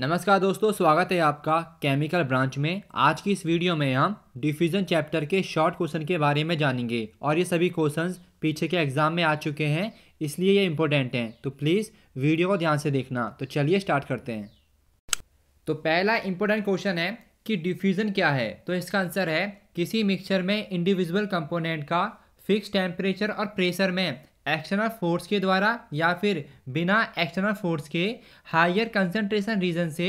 नमस्कार दोस्तों स्वागत है आपका केमिकल ब्रांच में आज की इस वीडियो में हम डिफ्यूज़न चैप्टर के शॉर्ट क्वेश्चन के बारे में जानेंगे और ये सभी क्वेश्चंस पीछे के एग्ज़ाम में आ चुके हैं इसलिए ये इंपॉर्टेंट हैं तो प्लीज़ वीडियो को ध्यान से देखना तो चलिए स्टार्ट करते हैं तो पहला इंपॉर्टेंट क्वेश्चन है कि डिफ्यूज़न क्या है तो इसका आंसर है किसी मिक्सचर में इंडिविजुअल कंपोनेंट का फिक्स टेम्परेचर और प्रेशर में एक्सटर्नल फोर्स के द्वारा या फिर बिना एक्सटर्नल फोर्स के हायर कंसंट्रेशन रीजन से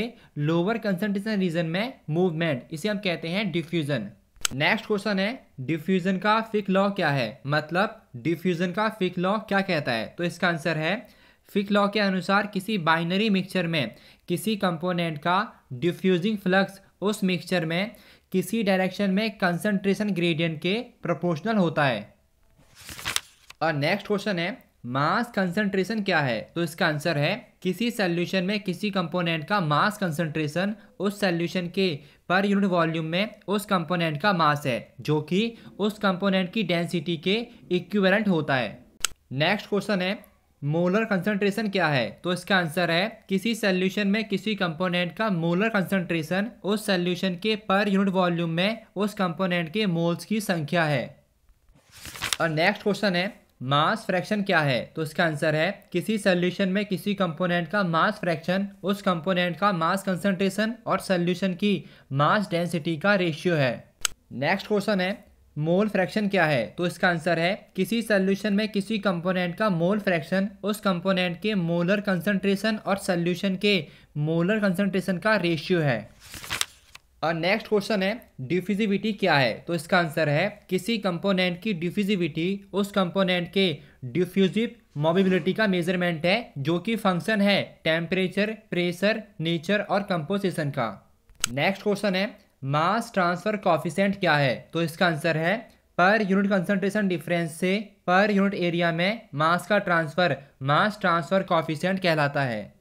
लोअर कंसंट्रेशन रीजन में मूवमेंट इसे हम कहते हैं डिफ्यूजन नेक्स्ट क्वेश्चन है डिफ्यूजन का फिक लॉ क्या है मतलब डिफ्यूजन का फिक लॉ क्या कहता है तो इसका आंसर है फिक लॉ के अनुसार किसी बाइनरी मिक्सचर में किसी कंपोनेंट का डिफ्यूजिंग फ्लक्स उस मिक्सचर में किसी डायरेक्शन में कंसंट्रेशन ग्रेडियंट के प्रोपोर्शनल होता है और नेक्स्ट क्वेश्चन है मास कंसंट्रेशन क्या है तो इसका आंसर है किसी सोल्यूशन में किसी कंपोनेंट का मास कंसंट्रेशन उस सोल्यूशन के पर यूनिट वॉल्यूम में उस कंपोनेंट का मास है जो कि उस कंपोनेंट की डेंसिटी के इक्विवेलेंट होता है नेक्स्ट क्वेश्चन है मोलर कंसंट्रेशन क्या है तो इसका आंसर है किसी सोल्यूशन में किसी कंपोनेंट का मोलर कंसंट्रेशन उस सोल्यूशन के पर यूनिट वॉल्यूम में उस कंपोनेंट के मोल्स की संख्या है और नेक्स्ट क्वेश्चन है मास फ्रैक्शन क्या है तो इसका आंसर है किसी सोल्यूशन में किसी कंपोनेंट का मास फ्रैक्शन उस कंपोनेंट का मास कंसंट्रेशन और सोल्यूशन की मास डेंसिटी का रेशियो है नेक्स्ट क्वेश्चन है मोल फ्रैक्शन क्या है तो इसका आंसर है किसी सोल्यूशन में किसी कंपोनेंट का मोल फ्रैक्शन उस कंपोनेंट के मोलर कंसंट्रेशन और सोल्यूशन के मोलर कंसंट्रेशन का रेशियो है और नेक्स्ट क्वेश्चन है डिफ्यूजिविटी क्या है तो इसका आंसर है किसी कंपोनेंट की डिफ्यूजिविटी उस कंपोनेंट के डिफ्यूजिव मोबिबिलिटी का मेजरमेंट है जो कि फंक्शन है टेम्परेचर प्रेशर नेचर और कंपोजिशन का नेक्स्ट क्वेश्चन है मास ट्रांसफर कॉफिशेंट क्या है तो इसका आंसर है पर यूनिट कंसंट्रेशन डिफरेंस से पर यूनिट एरिया में मास का ट्रांसफर मास ट्रांसफर कॉफिशेंट कहलाता है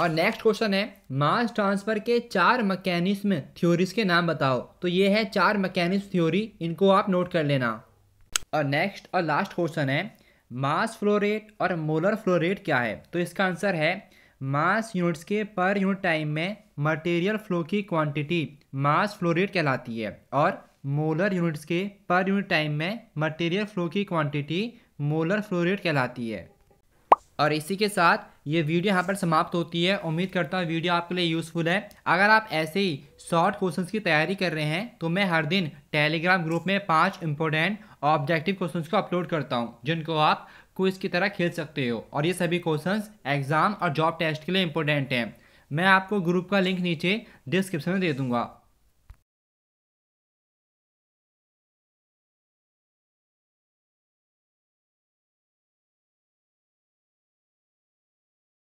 और नेक्स्ट क्वेश्चन है मास ट्रांसफर के चार मैकेनिज्म थ्योरीज के नाम बताओ तो ये है चार मैकेनिज्म थ्योरी इनको आप नोट कर लेना और नेक्स्ट और लास्ट क्वेश्चन है मास फ्लोरेट और मोलर फ्लोरेट क्या है तो इसका आंसर है मास यूनिट्स के पर यूनिट टाइम में मटेरियल फ्लो की क्वांटिटी मास फ्लोरेट कहलाती है और मोलर यूनिट्स के पर यूनिट टाइम में मटेरियल फ्लो की क्वांटिटी मोलर फ्लोरेट कहलाती है और इसी के साथ ये वीडियो यहाँ पर समाप्त होती है उम्मीद करता हूँ वीडियो आपके लिए यूज़फुल है अगर आप ऐसे ही शॉर्ट क्वेश्चंस की तैयारी कर रहे हैं तो मैं हर दिन टेलीग्राम ग्रुप में पांच इंपॉर्टेंट ऑब्जेक्टिव क्वेश्चंस को अपलोड करता हूँ जिनको आप क्विज की तरह खेल सकते हो और ये सभी क्वेश्चंस एग्ज़ाम और जॉब टेस्ट के लिए इंपॉर्टेंट हैं मैं आपको ग्रुप का लिंक नीचे डिस्क्रिप्शन में दे दूँगा